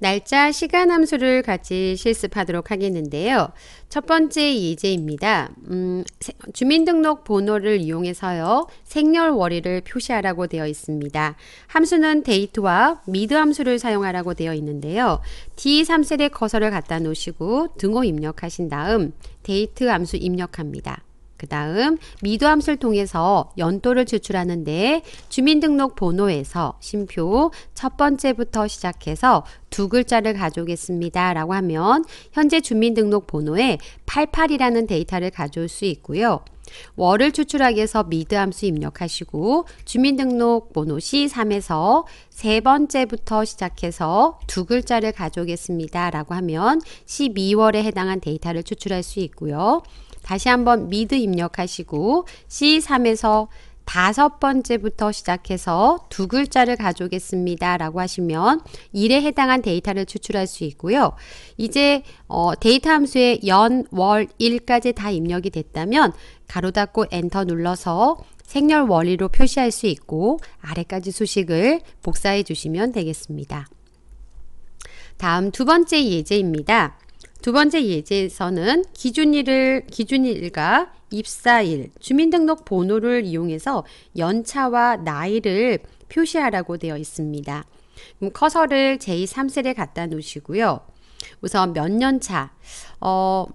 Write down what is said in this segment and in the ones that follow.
날짜, 시간 함수를 같이 실습하도록 하겠는데요. 첫 번째 예제입니다. 음, 주민등록 번호를 이용해서요. 생년월일을 표시하라고 되어 있습니다. 함수는 데이트와 미드 함수를 사용하라고 되어 있는데요. D3셀에 커서를 갖다 놓으시고 등호 입력하신 다음 데이트 함수 입력합니다. 그 다음 미도함수를 통해서 연도를 추출하는데 주민등록번호에서 심표 첫 번째부터 시작해서 두 글자를 가져오겠습니다. 라고 하면 현재 주민등록번호에 88이라는 데이터를 가져올 수 있고요. 월을 추출하기 위해서 미드 함수 입력하시고 주민등록번호 C3에서 세 번째부터 시작해서 두 글자를 가져오겠습니다. 라고 하면 12월에 해당한 데이터를 추출할 수 있고요. 다시 한번 미드 입력하시고 C3에서 다섯 번째부터 시작해서 두 글자를 가져오겠습니다. 라고 하시면 1에 해당한 데이터를 추출할 수 있고요. 이제 어, 데이터 함수에 연, 월, 일까지다 입력이 됐다면 가로 닫고 엔터 눌러서 생렬 원리로 표시할 수 있고 아래까지 수식을 복사해 주시면 되겠습니다. 다음 두 번째 예제입니다. 두 번째 예제에서는 기준일을 기준일과 입사일, 주민등록 번호를 이용해서 연차와 나이를 표시하라고 되어 있습니다. 커서를 제3셀에 갖다 놓으시고요. 우선 몇 년 차, 어,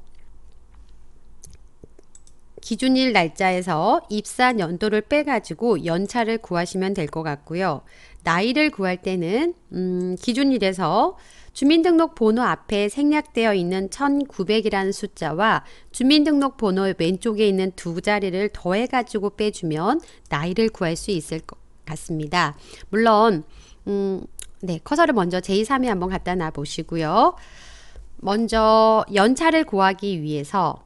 기준일 날짜에서 입사 연도를 빼가지고 연차를 구하시면 될 것 같고요. 나이를 구할 때는 음, 기준일에서 주민등록번호 앞에 생략되어 있는 1900이라는 숫자와 주민등록번호 왼쪽에 있는 두 자리를 더해가지고 빼주면 나이를 구할 수 있을 것 같습니다. 물론 음, 네 커서를 먼저 제2, 3에 한번 갖다 놔 보시고요. 먼저 연차를 구하기 위해서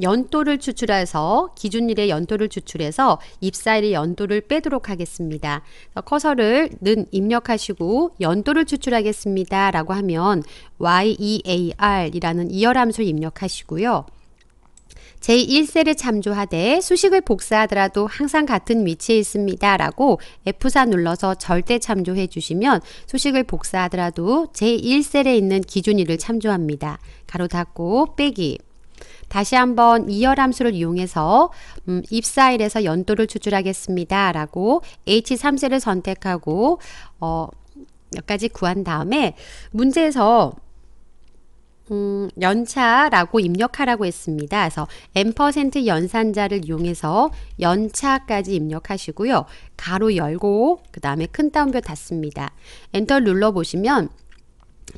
연도를 추출해서 기준일의 연도를 추출해서 입사일의 연도를 빼도록 하겠습니다. 커서를 는 입력하시고 연도를 추출하겠습니다. 라고 하면 YEAR 이라는 이열 함수를 입력하시고요. 제1셀에 참조하되 수식을 복사하더라도 항상 같은 위치에 있습니다. 라고 F4 눌러서 절대 참조해 주시면 수식을 복사하더라도 제1셀에 있는 기준일을 참조합니다. 가로 닫고 빼기 다시 한번 이열함수를 이용해서 음, 입사일에서 연도를 추출하겠습니다. 라고 H3셀을 선택하고 어, 몇 가지 구한 다음에 문제에서 음, 연차라고 입력하라고 했습니다. 그래서 n% 연산자를 이용해서 연차까지 입력하시고요. 가로 열고 그 다음에 큰 따옴표 닫습니다. 엔터 눌러보시면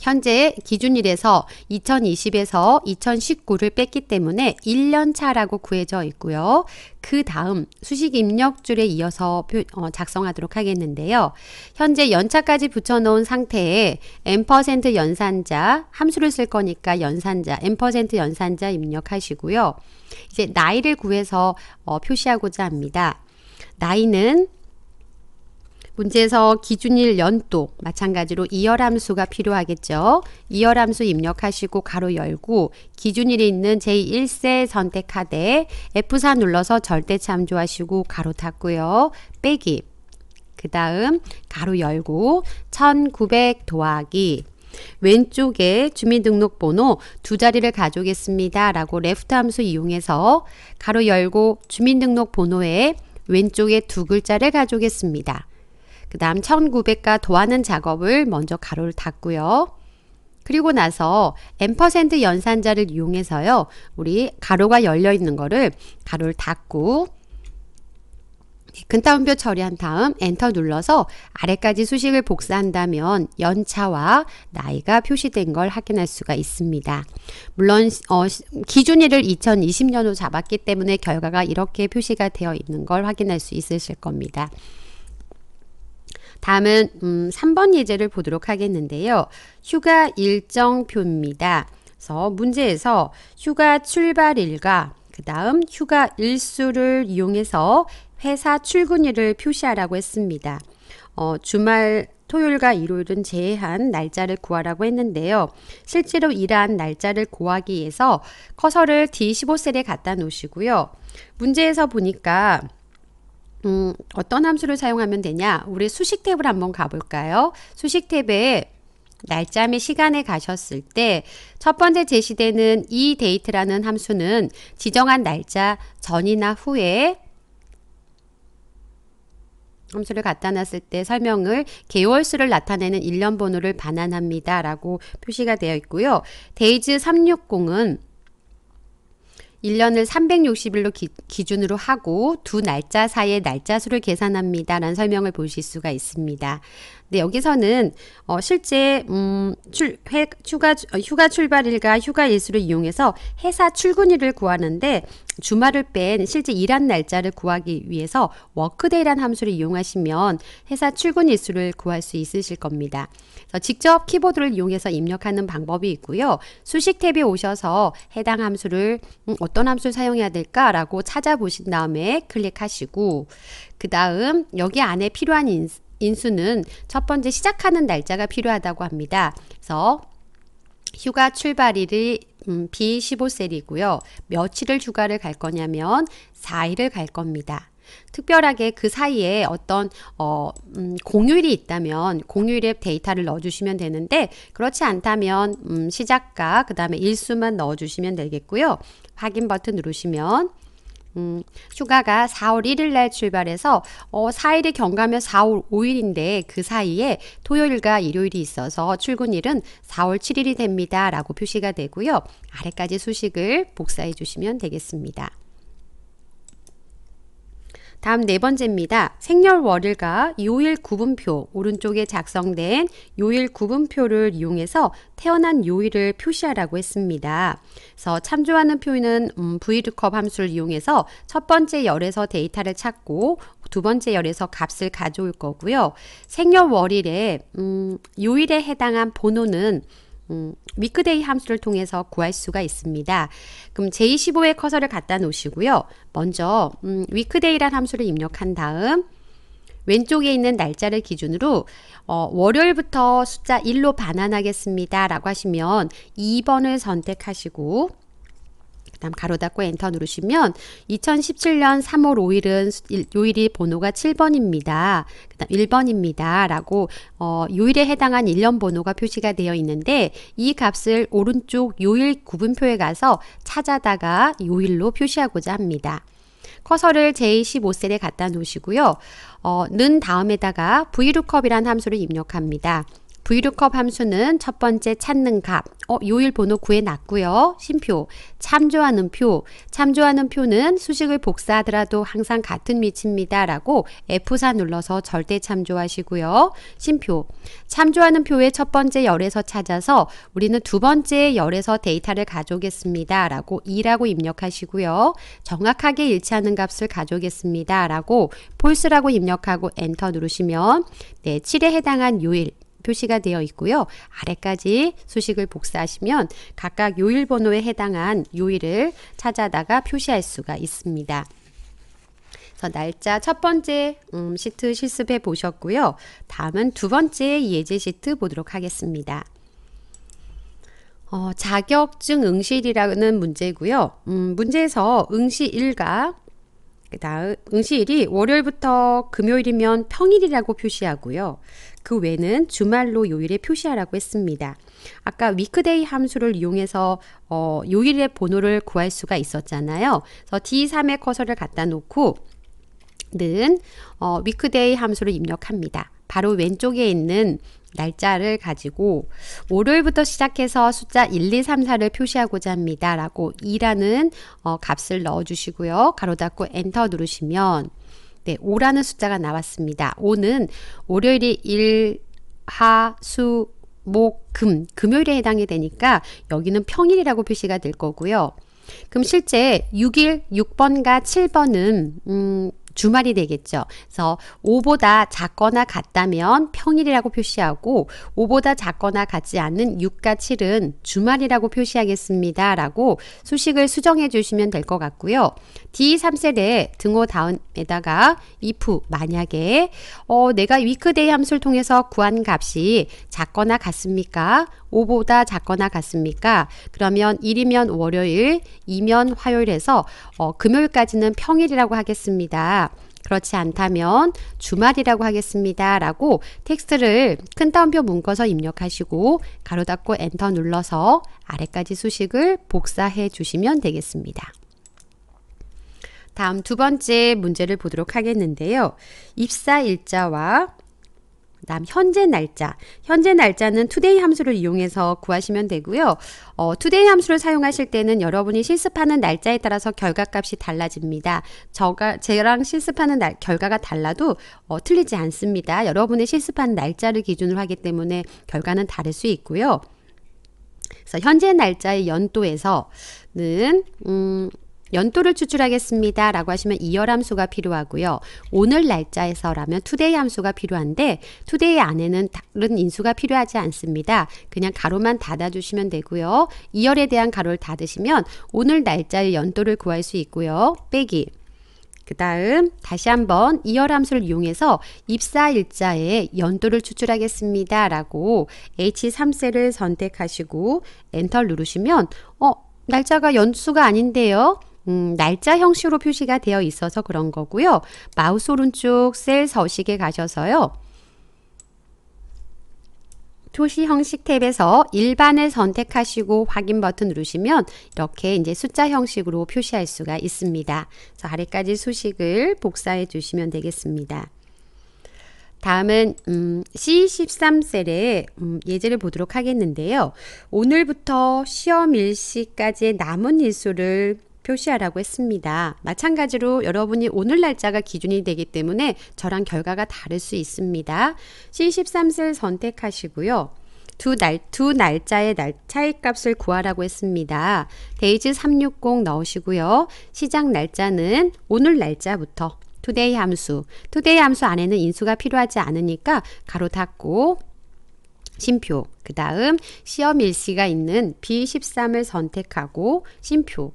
현재 기준일에서 2020에서 2019를 뺐기 때문에 1년차라고 구해져 있고요. 그 다음 수식 입력줄에 이어서 어, 작성하도록 하겠는데요. 현재 연차까지 붙여놓은 상태에 n% 연산자 함수를 쓸 거니까 연산자 n% 연산자 입력하시고요. 이제 나이를 구해서 어, 표시하고자 합니다. 나이는 문제에서 기준일 연도 마찬가지로 이열함수가 필요하겠죠. 이열함수 입력하시고 가로 열고 기준일이 있는 제1세 선택하되 F4 눌러서 절대 참조하시고 가로 닫고요. 빼기 그 다음 가로 열고 1900도하기 왼쪽에 주민등록번호 두 자리를 가져오겠습니다. 라고 레프트 함수 이용해서 가로 열고 주민등록번호에 왼쪽에 두 글자를 가져오겠습니다. 그 다음 1900과 더하는 작업을 먼저 가로를 닫고요. 그리고 나서 n% 연산자를 이용해서요. 우리 가로가 열려 있는 거를 가로를 닫고 근따옴표 처리한 다음 엔터 눌러서 아래까지 수식을 복사한다면 연차와 나이가 표시된 걸 확인할 수가 있습니다. 물론 어, 기준일을 2020년으로 잡았기 때문에 결과가 이렇게 표시가 되어 있는 걸 확인할 수 있으실 겁니다. 다음은 음, 3번 예제를 보도록 하겠는데요. 휴가 일정표입니다. 그래서 문제에서 휴가 출발일과 그 다음 휴가 일수를 이용해서 회사 출근일을 표시하라고 했습니다. 어, 주말 토요일과 일요일은 제외한 날짜를 구하라고 했는데요. 실제로 일한 날짜를 구하기 위해서 커서를 D15셀에 갖다 놓으시고요. 문제에서 보니까 음, 어떤 함수를 사용하면 되냐? 우리 수식 탭을 한번 가볼까요? 수식 탭에 날짜 및 시간에 가셨을 때 첫 번째 제시되는 이 데이트라는 함수는 지정한 날짜 전이나 후에 함수를 갖다 놨을 때 설명을 개월수를 나타내는 일련 번호를 반환합니다. 라고 표시가 되어 있고요. 데이즈 360은 1년을 360일로 기, 준으로 하고 두 날짜 사이의 날짜 수를 계산합니다. 라는 설명을 보실 수가 있습니다. 근데 네, 여기서는 어, 실제 음, 출, 회, 휴가, 어, 휴가 출발일과 휴가 일수를 이용해서 회사 출근일을 구하는데 주말을 뺀 실제 일한 날짜를 구하기 위해서 워크데이란 함수를 이용하시면 회사 출근 일수를 구할 수 있으실 겁니다. 직접 키보드를 이용해서 입력하는 방법이 있고요. 수식 탭에 오셔서 해당 함수를 음, 어떤 함수를 사용해야 될까라고 찾아보신 다음에 클릭하시고 그 다음 여기 안에 필요한 인스, 인수는 첫 번째 시작하는 날짜가 필요하다고 합니다. 그래서 휴가 출발일이 음, B15셀이고요. 며칠을 휴가를 갈 거냐면 4일을 갈 겁니다. 특별하게 그 사이에 어떤 어, 음, 공휴일이 있다면 공휴일에 데이터를 넣어주시면 되는데 그렇지 않다면 음, 시작과 그 다음에 일수만 넣어주시면 되겠고요. 확인 버튼 누르시면 음, 휴가가 4월 1일 날 출발해서 어, 4일이 경과면 4월 5일인데 그 사이에 토요일과 일요일이 있어서 출근일은 4월 7일이 됩니다. 라고 표시가 되고요. 아래까지 수식을 복사해 주시면 되겠습니다. 다음 네 번째입니다. 생년월일과 요일 구분표 오른쪽에 작성된 요일 구분표를 이용해서 태어난 요일을 표시하라고 했습니다. 그래서 참조하는 표현은 음, vlookup 함수를 이용해서 첫 번째 열에서 데이터를 찾고 두 번째 열에서 값을 가져올 거고요. 생년월일에 음, 요일에 해당한 번호는 음, 위크데이 함수를 통해서 구할 수가 있습니다. 그럼 J15에 커서를 갖다 놓으시고요. 먼저 음, 위크데이란 함수를 입력한 다음 왼쪽에 있는 날짜를 기준으로 어, 월요일부터 숫자 1로 반환하겠습니다. 라고 하시면 2번을 선택하시고 그다음 가로 닫고 엔터 누르시면 2017년 3월 5일은 요일이 번호가 7번입니다. 그다음 1번입니다라고 어, 요일에 해당한 일련 번호가 표시가 되어 있는데 이 값을 오른쪽 요일 구분표에 가서 찾아다가 요일로 표시하고자 합니다. 커서를 J15셀에 갖다 놓으시고요. 어, 는 다음에다가 브이룩컵 k u p 이란 함수를 입력합니다. VLOOKUP 함수는 첫 번째 찾는 값, 어, 요일 번호 구해놨고요. 심표, 참조하는 표, 참조하는 표는 수식을 복사하더라도 항상 같은 위치입니다. 라고 F4 눌러서 절대 참조하시고요. 심표, 참조하는 표의 첫 번째 열에서 찾아서 우리는 두 번째 열에서 데이터를 가져오겠습니다. 라고 2라고 입력하시고요. 정확하게 일치하는 값을 가져오겠습니다. 라고 폴스라고 입력하고 엔터 누르시면 네, 7에 해당한 요일 표시가 되어 있고요. 아래까지 수식을 복사하시면 각각 요일 번호에 해당한 요일을 찾아다가 표시할 수가 있습니다. 그래서 날짜 첫 번째 음, 시트 실습해 보셨고요. 다음은 두 번째 예제 시트 보도록 하겠습니다. 어, 자격증 응시일이라는 문제고요. 음, 문제에서 응시일과 응시일이 월요일부터 금요일이면 평일이라고 표시하고요. 그 외는 에 주말로 요일에 표시하라고 했습니다. 아까 위크데이 함수를 이용해서 어, 요일의 번호를 구할 수가 있었잖아요. 그래서 D3의 커서를 갖다 놓고 는 어, 위크데이 함수를 입력합니다. 바로 왼쪽에 있는 날짜를 가지고 월요일부터 시작해서 숫자 1, 2, 3, 4를 표시하고자 합니다. 라고 2라는 어, 값을 넣어주시고요. 가로 닫고 엔터 누르시면 네, 5라는 숫자가 나왔습니다. 5는 월요일이 일, 하, 수, 목, 금, 금요일에 해당이 되니까 여기는 평일이라고 표시가 될 거고요. 그럼 실제 6일, 6번과 7번은 음, 주말이 되겠죠. 그래서 5보다 작거나 같다면 평일이라고 표시하고 5보다 작거나 같지 않은 6과 7은 주말이라고 표시하겠습니다. 라고 수식을 수정해 주시면 될 것 같고요. D3셀에 등호 다음에다가 if 만약에 어, 내가 위크데이 함수를 통해서 구한 값이 작거나 같습니까? 5보다 작거나 같습니까? 그러면 1이면 월요일, 2면 화요일에서 어, 금요일까지는 평일이라고 하겠습니다. 그렇지 않다면 주말이라고 하겠습니다. 라고 텍스트를 큰 따옴표 묶어서 입력하시고 가로 닫고 엔터 눌러서 아래까지 수식을 복사해 주시면 되겠습니다. 다음 두 번째 문제를 보도록 하겠는데요. 입사 일자와 다음 현재 날짜. 현재 날짜는 today 함수를 이용해서 구하시면 되고요. 어, today 함수를 사용하실 때는 여러분이 실습하는 날짜에 따라서 결과값이 달라집니다. 저가 제랑 실습하는 날, 결과가 달라도 어, 틀리지 않습니다. 여러분의 실습한 날짜를 기준으로 하기 때문에 결과는 다를 수 있고요. 그래서 현재 날짜의 연도에서는 음, 연도를 추출하겠습니다. 라고 하시면 이열 함수가 필요하고요. 오늘 날짜에서라면 투데이 함수가 필요한데 투데이 안에는 다른 인수가 필요하지 않습니다. 그냥 가로만 닫아주시면 되고요. 이열에 대한 가로를 닫으시면 오늘 날짜의 연도를 구할 수 있고요. 빼기 그 다음 다시 한번 이열 함수를 이용해서 입사일자에 연도를 추출하겠습니다. 라고 H3셀을 선택하시고 엔터 누르시면 어 날짜가 연수가 아닌데요. 음, 날짜 형식으로 표시가 되어 있어서 그런 거고요. 마우스 오른쪽 셀 서식에 가셔서요. 표시 형식 탭에서 일반을 선택하시고 확인 버튼 누르시면 이렇게 이제 숫자 형식으로 표시할 수가 있습니다. 그래서 아래까지 수식을 복사해 주시면 되겠습니다. 다음은 음, C13셀의 음, 예제를 보도록 하겠는데요. 오늘부터 시험 일시까지의 남은 일수를 표시하라고 했습니다. 마찬가지로 여러분이 오늘 날짜가 기준이 되기 때문에 저랑 결과가 다를 수 있습니다. C13셀 선택하시고요. 두, 날, 두 날짜의 날, 차이값을 구하라고 했습니다. 데이즈 360 넣으시고요. 시작 날짜는 오늘 날짜부터 투데이 함수, 투데이 함수 안에는 인수가 필요하지 않으니까 가로 닫고 심표, 그 다음 시험 일시가 있는 B13을 선택하고 심표,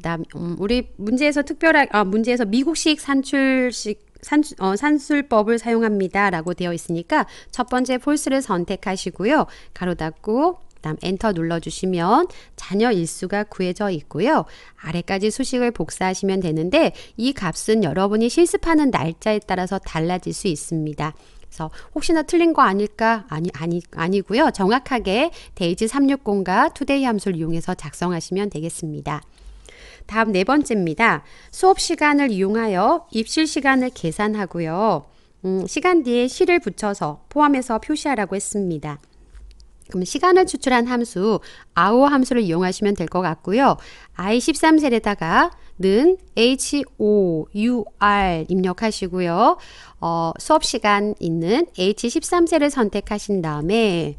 그다음 음, 우리 문제에서 특별하게 아, 문제에서 미국식 산출식 산, 어, 산술법을 사용합니다. 라고 되어 있으니까 첫 번째 폴스를 선택하시고요. 가로 닫고 그다음 엔터 눌러주시면 자녀 일수가 구해져 있고요. 아래까지 수식을 복사하시면 되는데 이 값은 여러분이 실습하는 날짜에 따라서 달라질 수 있습니다. 그래서 혹시나 틀린 거 아닐까? 아니, 아니, 아니고요. 정확하게 데이지 360과 투데이 함수를 이용해서 작성하시면 되겠습니다. 다음 네 번째입니다. 수업 시간을 이용하여 입실 시간을 계산하고요. 음, 시간 뒤에 시를 붙여서 포함해서 표시하라고 했습니다. 그럼 시간을 추출한 함수 h o 함수를 이용하시면 될 것 같고요. i13셀에다가 는 HOUR 입력하시고요. 어, 수업 시간 있는 H13셀을 선택하신 다음에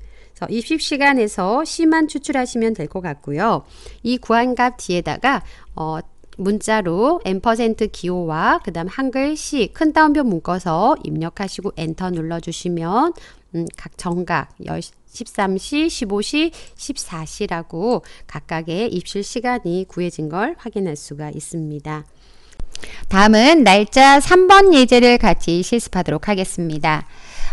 입십시간에서 C만 추출하시면 될 것 같고요. 이 구한값 뒤에다가 어, 문자로 n% 기호와 그 다음 한글 C 큰 따옴표 묶어서 입력하시고 엔터 눌러주시면 음, 각 정각 13시, 15시, 14시라고 각각의 입실 시간이 구해진 걸 확인할 수가 있습니다. 다음은 날짜 3번 예제를 같이 실습하도록 하겠습니다.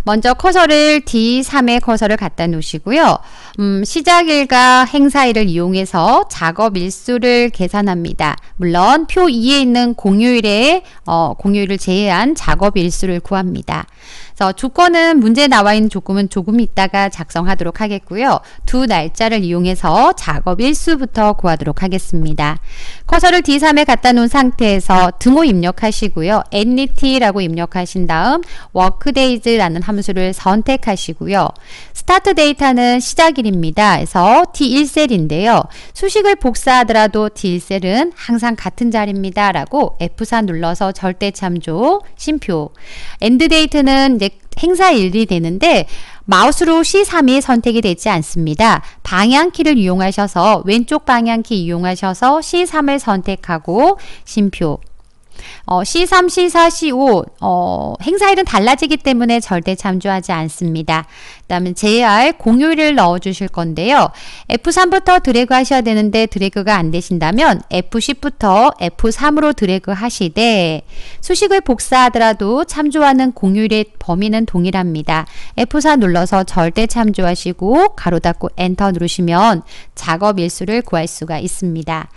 먼저 커서를 D3의 커서를 갖다 놓으시고요. 음, 시작일과 행사일을 이용해서 작업 일수를 계산합니다. 물론 표 2에 있는 공휴일에 어, 공휴일을 제외한 작업 일수를 구합니다. 그래서 조건은 문제 나와 있는 조건은 조금 있다가 작성하도록 하겠고요. 두 날짜를 이용해서 작업 일수부터 구하도록 하겠습니다. 커서를 D3에 갖다 놓은 상태에서 등호 입력하시고요. n e t 라고 입력하신 다음 워크데이즈라는 라는 함수를 선택하시고요. 스타트 데이터는 시작일입니다. 그래서 D1셀인데요. 수식을 복사하더라도 D1셀은 항상 같은 자리입니다. 라고 F4 눌러서 절대 참조, 심표. 엔드 데이트는 이제 행사일이 되는데 마우스로 C3이 선택이 되지 않습니다. 방향키를 이용하셔서 왼쪽 방향키 이용하셔서 C3을 선택하고 심표 어, C3, C4, C5 어, 행사일은 달라지기 때문에 절대 참조하지 않습니다. 그 다음에 JR 공휴일을 넣어주실 건데요. F3부터 드래그 하셔야 되는데 드래그가 안 되신다면 F10부터 F3으로 드래그 하시되 수식을 복사하더라도 참조하는 공휴일의 범위는 동일합니다. F4 눌러서 절대 참조하시고 가로 닫고 엔터 누르시면 작업 일수를 구할 수가 있습니다.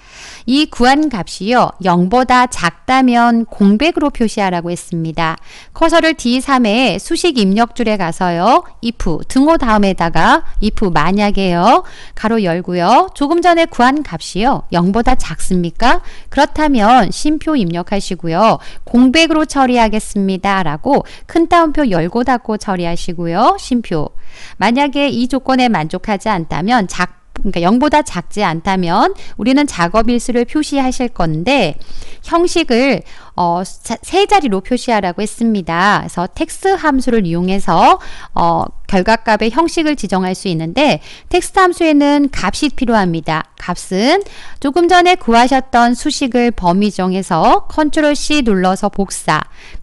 이 구한 값이요. 0보다 작다면 하면 공백으로 표시하라고 했습니다. 커서를 D3의 수식 입력줄에 가서요. if 등호 다음에다가 if 만약에요. 가로 열고요. 조금 전에 구한 값이요. 0보다 작습니까? 그렇다면 심표 입력하시고요. 공백으로 처리하겠습니다. 라고 큰 따옴표 열고 닫고 처리하시고요. 심표 만약에 이 조건에 만족하지 않다면 작 그러니까 0보다 작지 않다면 우리는 작업일수를 표시하실 건데 형식을 어, 세 자리로 표시하라고 했습니다. 그래서 텍스 함수를 이용해서 어, 결과값의 형식을 지정할 수 있는데 텍스트 함수에는 값이 필요합니다. 값은 조금 전에 구하셨던 수식을 범위 정해서 컨트롤 C 눌러서 복사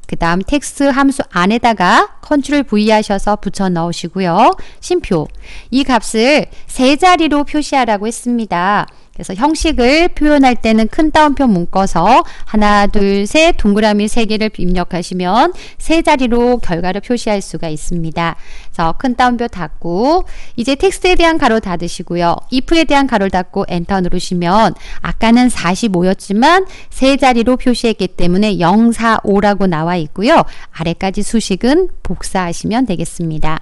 그 다음 텍스트 함수 안에다가 컨트롤 V 하셔서 붙여 넣으시고요. 심표 이 값을 세 자리로 표시하라고 했습니다. 그래서 형식을 표현할 때는 큰 따옴표 묶어서 하나, 둘, 셋 동그라미 세 개를 입력하시면 세 자리로 결과를 표시할 수가 있습니다. 큰 따옴표 닫고 이제 텍스트에 대한 가로 닫으시고요. if에 대한 가로 닫고 엔터 누르시면 아까는 45였지만 세 자리로 표시했기 때문에 0, 4, 5라고 나와 있고요. 아래까지 수식은 복사하시면 되겠습니다.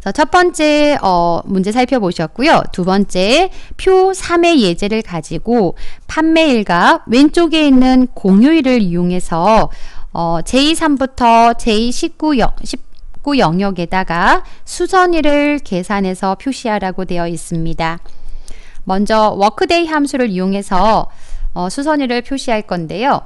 자, 첫 번째 어, 문제 살펴보셨고요. 두 번째 표 3의 예제를 가지고 판매일과 왼쪽에 있는 공휴일을 이용해서 어, 제3부터 제19 19 영역에다가 수선일을 계산해서 표시하라고 되어 있습니다. 먼저 워크데이 함수를 이용해서 어, 수선일을 표시할 건데요.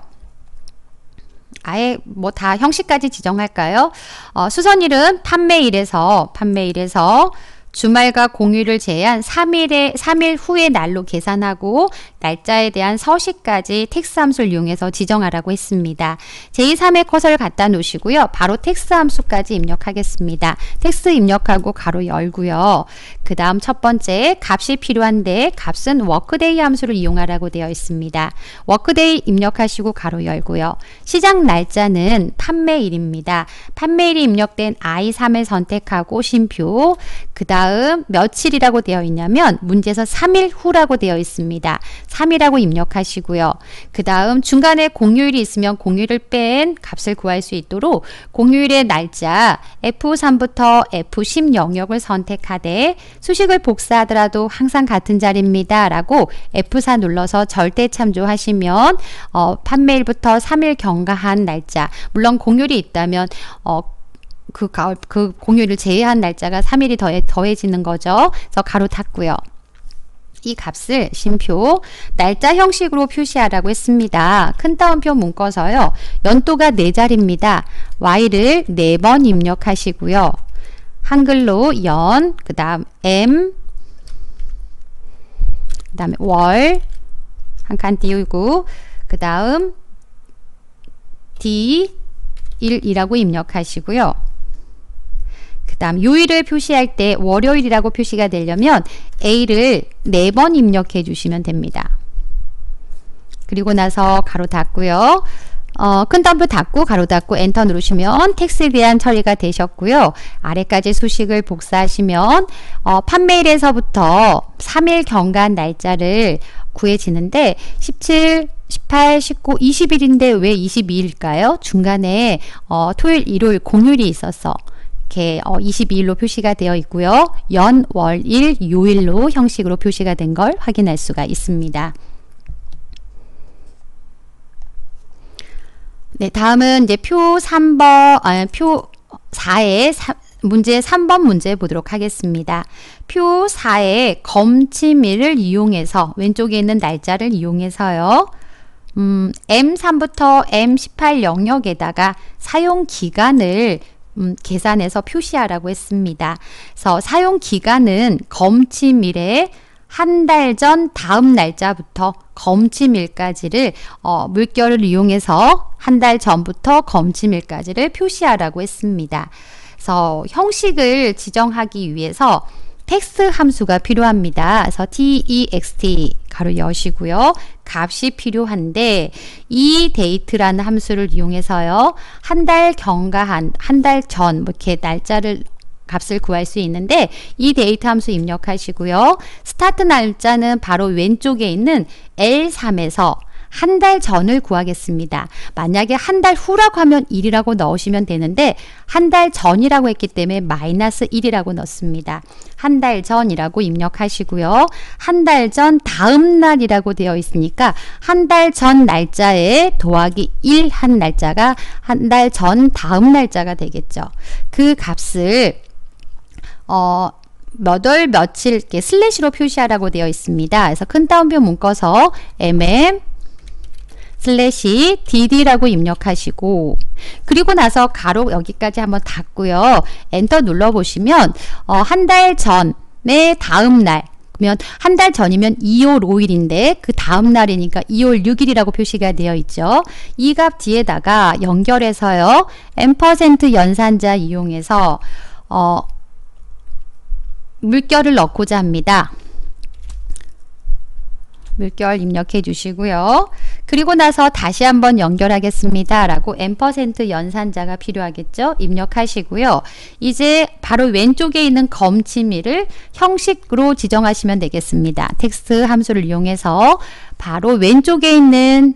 아예 뭐 다 형식까지 지정할까요? 어, 수선일은 판매일에서 판매일에서 주말과 공휴일을 제외한 3일에 3일 후의 날로 계산하고 날짜에 대한 서식까지 텍스 함수를 이용해서 지정하라고 했습니다. 제2, 3의 커서를 갖다 놓으시고요. 바로 텍스 함수까지 입력하겠습니다. 텍스 입력하고 가로 열고요. 그 다음 첫 번째 값이 필요한데 값은 워크데이 함수를 이용하라고 되어 있습니다. 워크데이 입력하시고 가로 열고요. 시작 날짜는 판매일입니다. 판매일이 입력된 I3을 선택하고 심표 그 다음 다음 며칠이라고 되어 있냐면 문제에서 3일 후라고 되어 있습니다. 3이라고 입력하시고요. 그 다음 중간에 공휴일이 있으면 공휴일을 뺀 값을 구할 수 있도록 공휴일의 날짜 F3부터 F10 영역을 선택하되 수식을 복사하더라도 항상 같은 자리입니다. 라고 F4 눌러서 절대 참조하시면 어, 판매일부터 3일 경과한 날짜 물론 공휴일이 있다면 어, 그, 가을, 그 공휴일을 제외한 날짜가 3일이 더해, 더해지는 거죠. 그래서 가로 탔고요. 이 값을 심표 날짜 형식으로 표시하라고 했습니다. 큰 따옴표 묶어서요. 연도가 4자리입니다. y를 4번 입력하시고요. 한글로 연, 그 다음 m, 그 다음에 월, 한 칸 띄우고 그 다음 d 1이라고 입력하시고요. 그 다음 요일을 표시할 때 월요일이라고 표시가 되려면 A를 4번 입력해 주시면 됩니다. 그리고 나서 가로 닫고요. 어, 큰덤프 닫고 가로 닫고 엔터 누르시면 텍스트에 대한 처리가 되셨고요. 아래까지 수식을 복사하시면 어, 판매일에서부터 3일 경과한 날짜를 구해지는데 17, 18, 19, 20일인데 왜 22일일까요? 중간에 어, 토요일, 일요일 공휴일이 있어서 이렇게 22일로 어, 표시가 되어 있고요. 연, 월, 일, 요일로 형식으로 표시가 된 걸 확인할 수가 있습니다. 네, 다음은 이제 표 3번, 아, 표 4의 문제 3번 문제 보도록 하겠습니다. 표 4의 검침일을 이용해서 왼쪽에 있는 날짜를 이용해서요. 음, M3부터 M18 영역에다가 사용 기간을 음, 계산해서 표시하라고 했습니다. 그래서 사용 기간은 검침일에 한 달 전 다음 날짜부터 검침일까지를 어, 물결을 이용해서 한 달 전부터 검침일까지를 표시하라고 했습니다. 그래서 형식을 지정하기 위해서 텍스 함수가 필요합니다. 그래서 text e 가로 여시고요. 값이 필요한데 이 데이트라는 함수를 이용해서요. 한 달 경과한 한 달전 뭐 이렇게 날짜를 값을 구할 수 있는데 이 데이터 함수 입력하시고요. 스타트 날짜는 바로 왼쪽에 있는 L3에서 한달 전을 구하겠습니다. 만약에 한 달 후라고 하면 1이라고 넣으시면 되는데 한 달 전이라고 했기 때문에 마이너스 1이라고 넣습니다. 한 달 전이라고 입력하시고요. 한 달 전 다음 날이라고 되어 있으니까 한 달 전 날짜에 더하기 1 한 날짜가 한 달 전 다음 날짜가 되겠죠. 그 값을 어, 몇월 며칠 이렇게 슬래시로 표시하라고 되어 있습니다. 그래서 큰 따옴표 묶어서 mm 슬래시 dd라고 입력하시고 그리고 나서 가로 여기까지 한번 닫고요. 엔터 눌러보시면 어, 한 달 전의 다음 날 그러면 한 달 전이면 2월 5일인데 그 다음 날이니까 2월 6일이라고 표시가 되어 있죠. 이 값 뒤에다가 연결해서요. n% 연산자 이용해서 어, 물결을 넣고자 합니다. 물결 입력해 주시고요. 그리고 나서 다시 한번 연결하겠습니다. 라고 n% 연산자가 필요하겠죠? 입력하시고요. 이제 바로 왼쪽에 있는 검침일을 형식으로 지정하시면 되겠습니다. 텍스트 함수를 이용해서 바로 왼쪽에 있는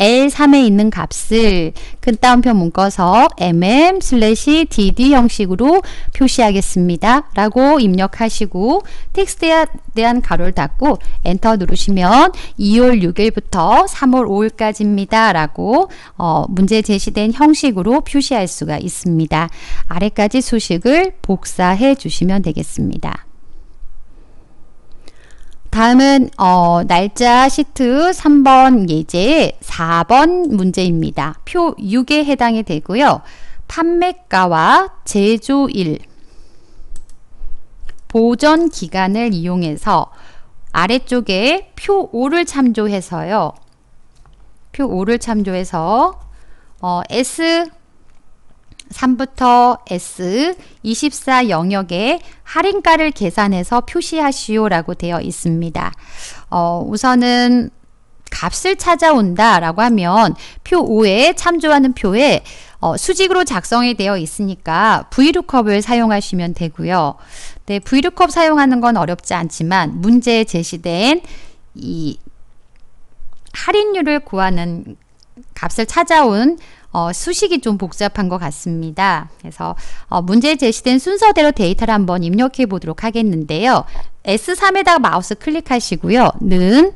L3에 있는 값을 큰 따옴표 문거서 mm 슬래시 dd 형식으로 표시하겠습니다. 라고 입력하시고 텍스트에 대한 가로를 닫고 엔터 누르시면 2월 6일부터 3월 5일까지입니다. 라고 어, 문제 제시된 형식으로 표시할 수가 있습니다. 아래까지 수식을 복사해 주시면 되겠습니다. 다음은 어, 날짜 시트 3번 예제 4번 문제입니다. 표 6에 해당이 되고요. 판매가와 제조일, 보전 기간을 이용해서 아래쪽에 표 5를 참조해서요. 표 5를 참조해서 어, S 3부터 S 24 영역에 할인가를 계산해서 표시하시오 라고 되어 있습니다. 어, 우선은 값을 찾아온다 라고 하면 표 5에 참조하는 표에 어, 수직으로 작성이 되어 있으니까 v l o o 을 사용하시면 되고요. 네, v l o o 사용하는 건 어렵지 않지만 문제에 제시된 이 할인율을 구하는 값을 찾아온 어, 수식이 좀 복잡한 것 같습니다. 그래서 어, 문제에 제시된 순서대로 데이터를 한번 입력해 보도록 하겠는데요. S3에다가 마우스 클릭하시고요. 는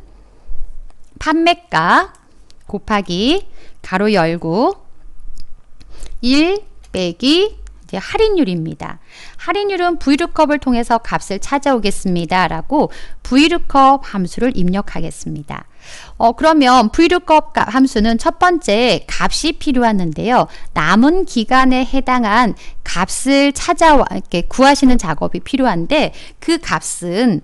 판매가 곱하기 가로 열고 1 빼기 이렇게 예, 할인율입니다. 할인율은 v l o o 을 통해서 값을 찾아오겠습니다. 라고 v l o o 함수를 입력하겠습니다. 어, 그러면 v l o o 함수는 첫 번째 값이 필요하는데요. 남은 기간에 해당한 값을 찾아 이렇게 구하시는 작업이 필요한데 그 값은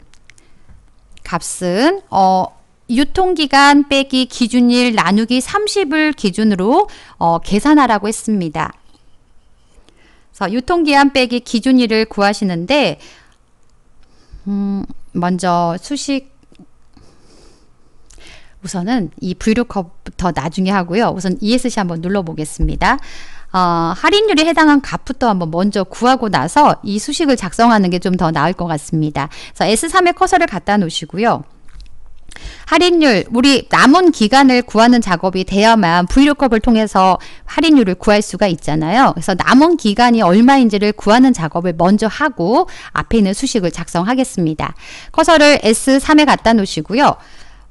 값은 어, 유통기간 빼기 기준일 나누기 30을 기준으로 어, 계산하라고 했습니다. 그래서 유통기한 빼기 기준일을 구하시는데 음, 먼저 수식 우선은 이 브이룩컵부터 나중에 하고요. 우선 ESC 한번 눌러보겠습니다. 어, 할인율에 해당한 값부터 한번 먼저 구하고 나서 이 수식을 작성하는 게 좀 더 나을 것 같습니다. 그래서 S3에 커서를 갖다 놓으시고요. 할인율, 우리 남은 기간을 구하는 작업이 돼야만 분류컵을 통해서 할인율을 구할 수가 있잖아요. 그래서 남은 기간이 얼마인지를 구하는 작업을 먼저 하고 앞에 있는 수식을 작성하겠습니다. 커서를 S3에 갖다 놓으시고요.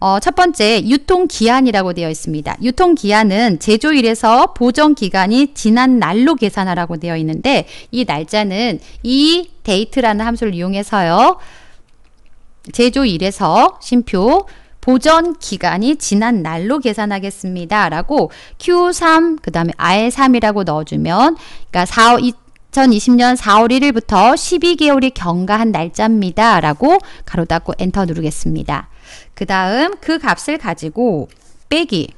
어, 첫 번째 유통기한이라고 되어 있습니다. 유통기한은 제조일에서 보정기간이 지난 날로 계산하라고 되어 있는데 이 날짜는 이 데이트라는 함수를 이용해서요. 제조일에서 심표 보전 기간이 지난 날로 계산하겠습니다. 라고 Q3 그 다음에 R3이라고 넣어주면 그러니까 4, 2, 2020년 4월 1일부터 12개월이 경과한 날짜입니다. 라고 가로 닫고 엔터 누르겠습니다. 그 다음 그 값을 가지고 빼기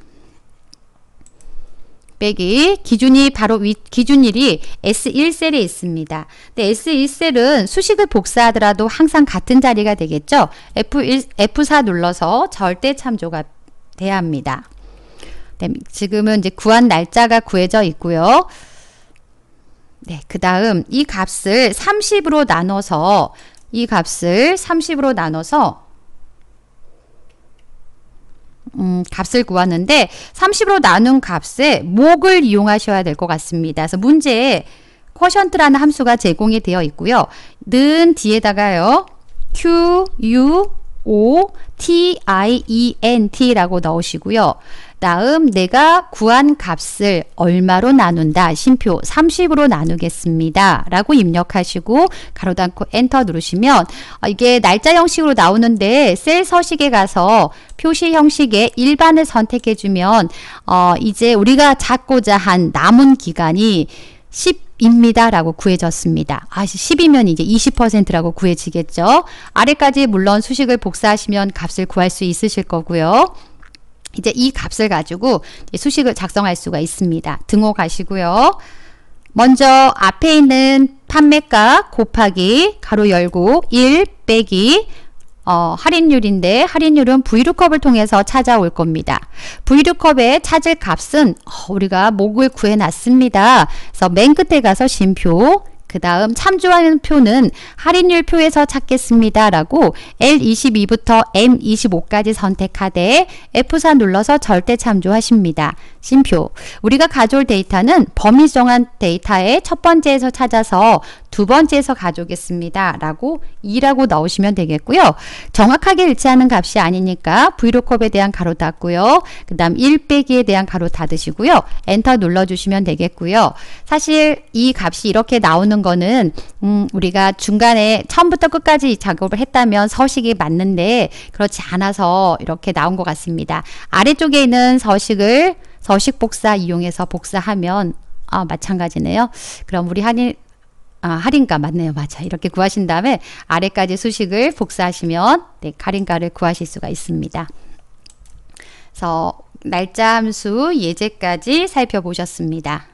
빼기 기준이 바로 위, 기준일이 S1셀에 있습니다. 근데 S1셀은 수식을 복사하더라도 항상 같은 자리가 되겠죠. F1, F4 눌러서 절대 참조가 돼야 합니다. 네, 지금은 이제 구한 날짜가 구해져 있고요. 네, 그 다음 이 값을 30으로 나눠서 이 값을 30으로 나눠서 음, 값을 구하는데 30으로 나눈 값에 목을 이용하셔야 될 것 같습니다. 그래서 문제에 쿼션트라는 함수가 제공이 되어 있고요. 는 뒤에다가요. q, u, O T I E N T라고 넣으시고요. 다음 내가 구한 값을 얼마로 나눈다 심표 30으로 나누겠습니다 라고 입력하시고 가로 닫고 엔터 누르시면 아, 이게 날짜 형식으로 나오는데 셀 서식에 가서 표시 형식의 일반을 선택해 주면 어 이제 우리가 찾고자 한 남은 기간이 10 입니다라고 구해졌습니다. 아, 10이면 이제 20%라고 구해지겠죠. 아래까지 물론 수식을 복사하시면 값을 구할 수 있으실 거고요. 이제 이 값을 가지고 수식을 작성할 수가 있습니다. 등호 가시고요. 먼저 앞에 있는 판매가 곱하기 가로 열고 1 빼기 어, 할인율인데 할인율은 브이 o o 을 통해서 찾아올 겁니다. v l o o 에 찾을 값은 어, 우리가 목을 구해놨습니다. 그래서 맨 끝에 가서 심표 그 다음 참조하는 표는 할인율 표에서 찾겠습니다. 라고 L22부터 M25까지 선택하되 F4 눌러서 절대 참조하십니다. 심표 우리가 가져올 데이터는 범위 정한 데이터의 첫 번째에서 찾아서 두 번째에서 가져오겠습니다. 라고 2라고 넣으시면 되겠고요. 정확하게 일치하는 값이 아니니까 브이로컵에 대한 가로 닫고요. 그 다음 1 빼기에 대한 가로 닫으시고요. 엔터 눌러주시면 되겠고요. 사실 이 값이 이렇게 나오는 중 거는 음, 우리가 중간에 처음부터 끝까지 작업을 했다면 서식이 맞는데 그렇지 않아서 이렇게 나온 것 같습니다. 아래쪽에 있는 서식을 서식 복사 이용해서 복사하면 아, 마찬가지네요. 그럼 우리 한일 아, 할인가 맞네요. 맞아. 이렇게 구하신 다음에 아래까지 수식을 복사하시면 네, 할인가를 구하실 수가 있습니다. 그래서 날짜 함수 예제까지 살펴보셨습니다.